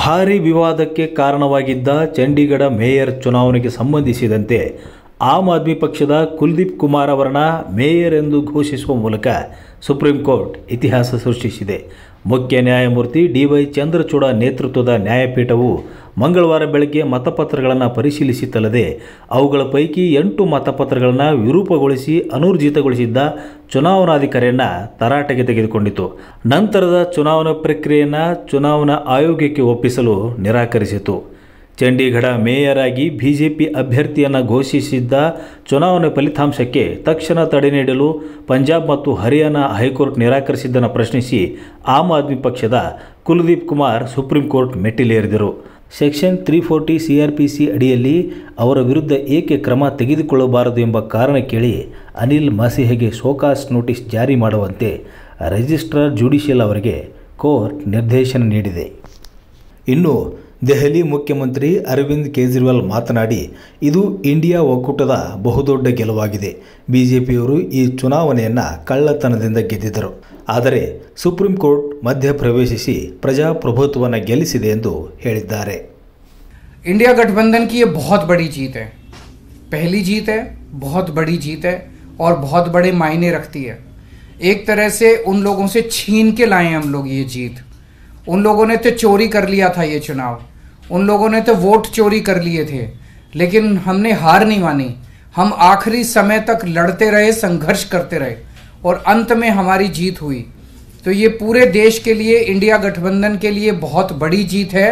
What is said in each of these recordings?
ಭಾರಿ ವಿವಾದಕ್ಕೆ ಕಾರಣವಾಗಿದ್ದ ಚಂಡೀಗಢ ಮೇಯರ್ ಚುನಾವಣೆಗೆ ಸಂಬಂಧಿಸಿದಂತೆ ಆಮ್ ಆದ್ಮಿ ಪಕ್ಷದ ಕುಲ್ದೀಪ್ ಕುಮಾರ್ ಅವರನ್ನ ಮೇಯರ್ ಎಂದು ಘೋಷಿಸುವ ಮೂಲಕ ಸುಪ್ರೀಂ ಕೋರ್ಟ್ ಇತಿಹಾಸ ಸೃಷ್ಟಿಸಿದೆ ಮುಖ್ಯ ನ್ಯಾಯಮೂರ್ತಿ ಡಿವೈ ಚಂದ್ರಚೂಡ ನೇತೃತ್ವದ ನ್ಯಾಯಪೀಠವು ಮಂಗಳವಾರ ಬೆಳಗ್ಗೆ ಮತಪತ್ರಗಳನ್ನು ಪರಿಶೀಲಿಸಿತ್ತಲ್ಲದೆ ಅವುಗಳ ಪೈಕಿ ಎಂಟು ಮತಪತ್ರಗಳನ್ನು ವಿರೂಪಗೊಳಿಸಿ ಅನೂರ್ಜಿತಗೊಳಿಸಿದ್ದ ಚುನಾವಣಾಧಿಕಾರಿಯನ್ನು ತರಾಟೆಗೆ ತೆಗೆದುಕೊಂಡಿತು ನಂತರದ ಚುನಾವಣಾ ಪ್ರಕ್ರಿಯೆಯನ್ನು ಚುನಾವಣಾ ಆಯೋಗಕ್ಕೆ ಒಪ್ಪಿಸಲು ನಿರಾಕರಿಸಿತು ಚಂಡೀಗಢ ಮೇಯರ್ ಆಗಿ ಬಿಜೆಪಿ ಅಭ್ಯರ್ಥಿಯನ್ನು ಘೋಷಿಸಿದ್ದ ಚುನಾವಣೆ ಫಲಿತಾಂಶಕ್ಕೆ ತಕ್ಷಣ ತಡೆ ನೀಡಲು ಪಂಜಾಬ್ ಮತ್ತು ಹರಿಯಾಣ ಹೈಕೋರ್ಟ್ ನಿರಾಕರಿಸಿದ್ದನ್ನು ಪ್ರಶ್ನಿಸಿ ಆಮ್ ಆದ್ಮಿ ಪಕ್ಷದ ಕುಲದೀಪ್ ಕುಮಾರ್ ಸುಪ್ರೀಂ ಕೋರ್ಟ್ ಮೆಟ್ಟಿಲೇರಿದರು ಸೆಕ್ಷನ್ ತ್ರೀ ಫೋರ್ಟಿ ಸಿಆರ್ಪಿಸಿ ಅಡಿಯಲ್ಲಿ ಅವರ ವಿರುದ್ಧ ಏಕೆ ಕ್ರಮ ತೆಗೆದುಕೊಳ್ಳಬಾರದು ಎಂಬ ಕಾರಣ ಕೇಳಿ ಅನಿಲ್ ಮಸಿಹೆಗೆ ಶೋಕಾಸ್ ನೋಟಿಸ್ ಜಾರಿ ಮಾಡುವಂತೆ ರಿಜಿಸ್ಟ್ರಾರ್ ಜುಡಿಷಿಯಲ್ ಅವರಿಗೆ ಕೋರ್ಟ್ ನಿರ್ದೇಶನ ನೀಡಿದೆ ಇನ್ನು ದೆಹಲಿ ಮುಖ್ಯಮಂತ್ರಿ ಅರವಿಂದ್ ಕೇಜ್ರಿವಾಲ್ ಮಾತನಾಡಿ ಇದು ಇಂಡಿಯಾ ಒಕ್ಕೂಟದ ಬಹುದೊಡ್ಡ ಗೆಲುವಾಗಿದೆ ಬಿಜೆಪಿಯವರು ಈ ಚುನಾವಣೆಯನ್ನು ಕಳ್ಳತನದಿಂದ ಗೆದ್ದಿದ್ದರು ಆದರೆ ಸುಪ್ರೀಂ ಕೋರ್ಟ್ ಮಧ್ಯಪ್ರವೇಶಿಸಿ ಪ್ರಜಾಪ್ರಭುತ್ವವನ್ನು ಗೆಲ್ಲಿಸಿದೆ ಎಂದು ಹೇಳಿದ್ದಾರೆ ಇಂಡಿಯಾ ಗಠಬಂಧನ್ ಕಿ ಬಹುತ್ ಬಡಿ ಜೀತ್ ಹೈ ಪಹಲಿ ಜೀತ್ ಹೈ ಬಹುತ್ ಬಡಿ ಜೀತ್ ಹೈ और बहुत बड़े मायने रखती है एक तरह से उन लोगों से छीन के लाए हम उन लोगों ने तो चोरी कर लिया था ये चुनाव उन लोगों ने तो वोट चोरी कर लिए थे लेकिन हमने हार नहीं मानी हम आखिरी समय तक लड़ते रहे संघर्ष करते रहे और अंत में हमारी जीत हुई तो ये पूरे देश के लिए इंडिया गठबंधन के लिए बहुत बड़ी जीत है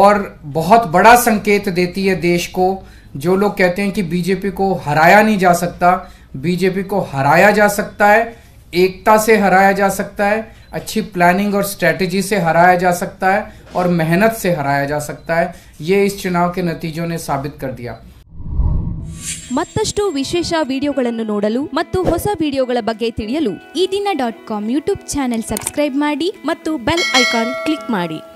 और बहुत बड़ा संकेत देती है देश को जो लोग कहते हैं कि बीजेपी को हराया नहीं जा सकता बीजेपी को हराया जा सकता है एकता से हराया जा सकता है अच्छी प्लानिंग और स्ट्रेटजी से हराया जा सकता है और मेहनत से हराया जा सकता है ये इस चुनाव के नतीजों ने साबित कर दिया मत विशेष वीडियो नोड़ीडियो बेहतर डाट चानल सब्रैबी